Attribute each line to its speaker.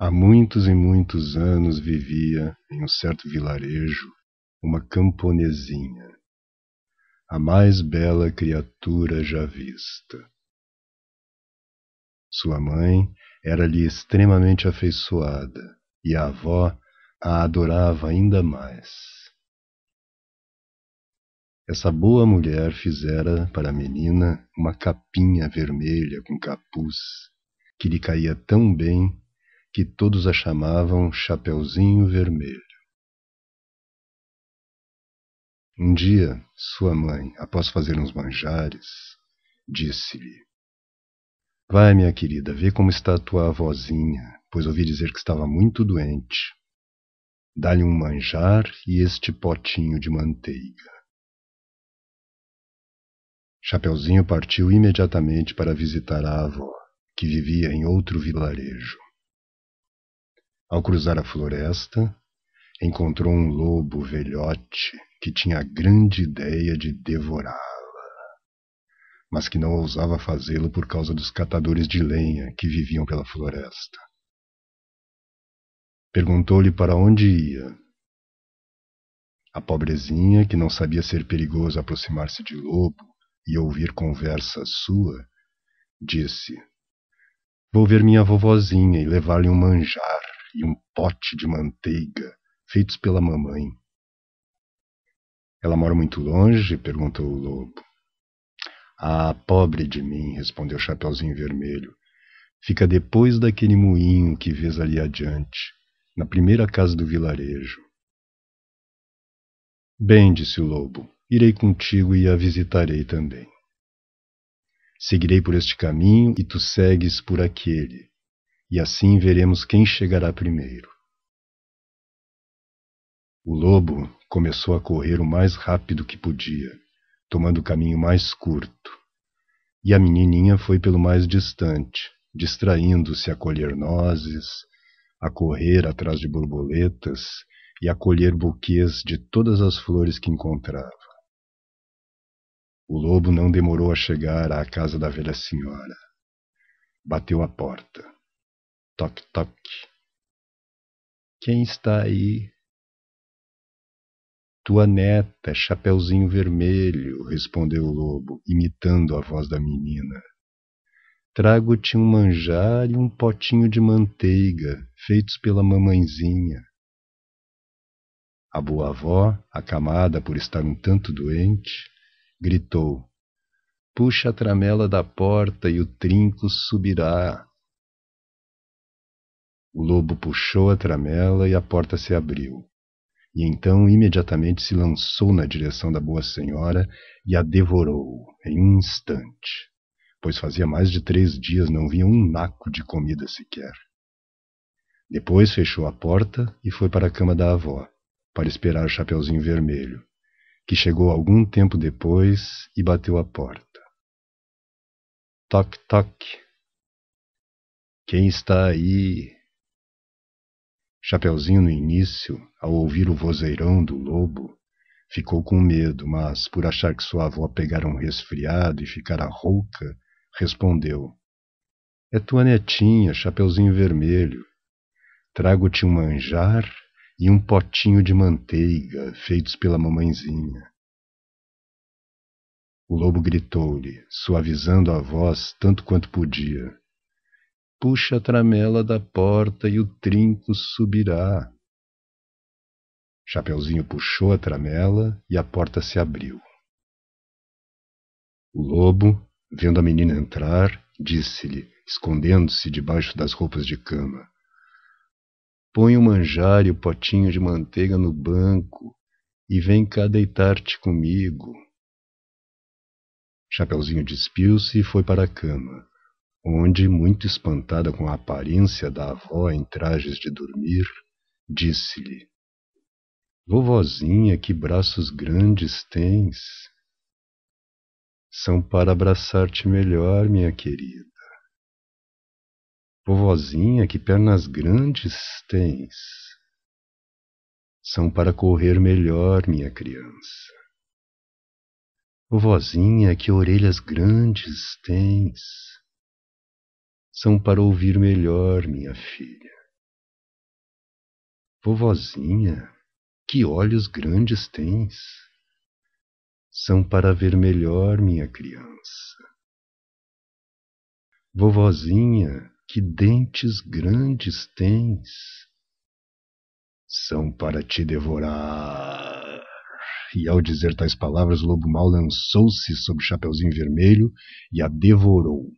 Speaker 1: Há muitos e muitos anos vivia em um certo vilarejo uma camponesinha, a mais bela criatura já vista. Sua mãe era-lhe extremamente afeiçoada e a avó a adorava ainda mais. Essa boa mulher fizera para a menina uma capinha vermelha com capuz, que lhe caía tão bem que todos a chamavam Chapeuzinho Vermelho. Um dia, sua mãe, após fazer uns manjares, disse-lhe: Vai, minha querida, vê como está a tua avózinha, pois ouvi dizer que estava muito doente. Dá-lhe um manjar e este potinho de manteiga. Chapeuzinho partiu imediatamente para visitar a avó, que vivia em outro vilarejo. Ao cruzar a floresta, encontrou um lobo velhote que tinha a grande ideia de devorá-la, mas que não ousava fazê-lo por causa dos catadores de lenha que viviam pela floresta. Perguntou-lhe para onde ia. A pobrezinha, que não sabia ser perigoso aproximar-se de lobo e ouvir conversa sua, disse: Vou ver minha vovozinha e levar-lhe um manjar e um pote de manteiga, feitos pela mamãe. Ela mora muito longe? perguntou o lobo. Ah, pobre de mim, respondeu Chapeuzinho Vermelho. Fica depois daquele moinho que vês ali adiante, na primeira casa do vilarejo. Bem, disse o lobo, irei contigo e a visitarei também. Seguirei por este caminho e tu segues por aquele e assim veremos quem chegará primeiro. O lobo começou a correr o mais rápido que podia, tomando o caminho mais curto. E a menininha foi pelo mais distante, distraindo-se a colher nozes, a correr atrás de borboletas e a colher buquês de todas as flores que encontrava. O lobo não demorou a chegar à casa da velha senhora. Bateu à porta. Toque, toque. Quem está aí? Tua neta, Chapeuzinho Vermelho, respondeu o lobo, imitando a voz da menina. Trago-te um manjar e um potinho de manteiga, feitos pela mamãezinha. A boa avó, acamada por estar um tanto doente, gritou: Puxa a tramela da porta e o trinco subirá. O lobo puxou a tramela e a porta se abriu. E então imediatamente se lançou na direção da Boa Senhora e a devorou em um instante, pois fazia mais de três dias não vinha um naco de comida sequer. Depois fechou a porta e foi para a cama da avó, para esperar o Chapeuzinho Vermelho, que chegou algum tempo depois e bateu a porta. Toc, toc. Quem está aí? Chapeuzinho, no início, ao ouvir o vozeirão do lobo, ficou com medo, mas, por achar que sua avó pegara um resfriado e ficara rouca, respondeu: É tua netinha, Chapeuzinho Vermelho. Trago-te um manjar e um potinho de manteiga feitos pela mamãezinha. O lobo gritou-lhe, suavizando a voz tanto quanto podia puxa a tramela da porta e o trinco subirá. Chapeuzinho puxou a tramela e a porta se abriu. O lobo, vendo a menina entrar, disse-lhe, escondendo-se debaixo das roupas de cama: Põe o manjar e o potinho de manteiga no banco e vem cá deitar-te comigo. Chapeuzinho despiu-se e foi para a cama onde, muito espantada com a aparência da avó em trajes de dormir, disse-lhe: Vovozinha, que braços grandes tens! São para abraçar-te melhor, minha querida. Vovozinha, que pernas grandes tens! São para correr melhor, minha criança. Vovozinha, que orelhas grandes tens! são para ouvir melhor, minha filha. Vovozinha, que olhos grandes tens! São para ver melhor, minha criança. Vovozinha, que dentes grandes tens! São para te devorar. E ao dizer tais palavras, o lobo mau lançou-se sobre o Chapeuzinho Vermelho e a devorou.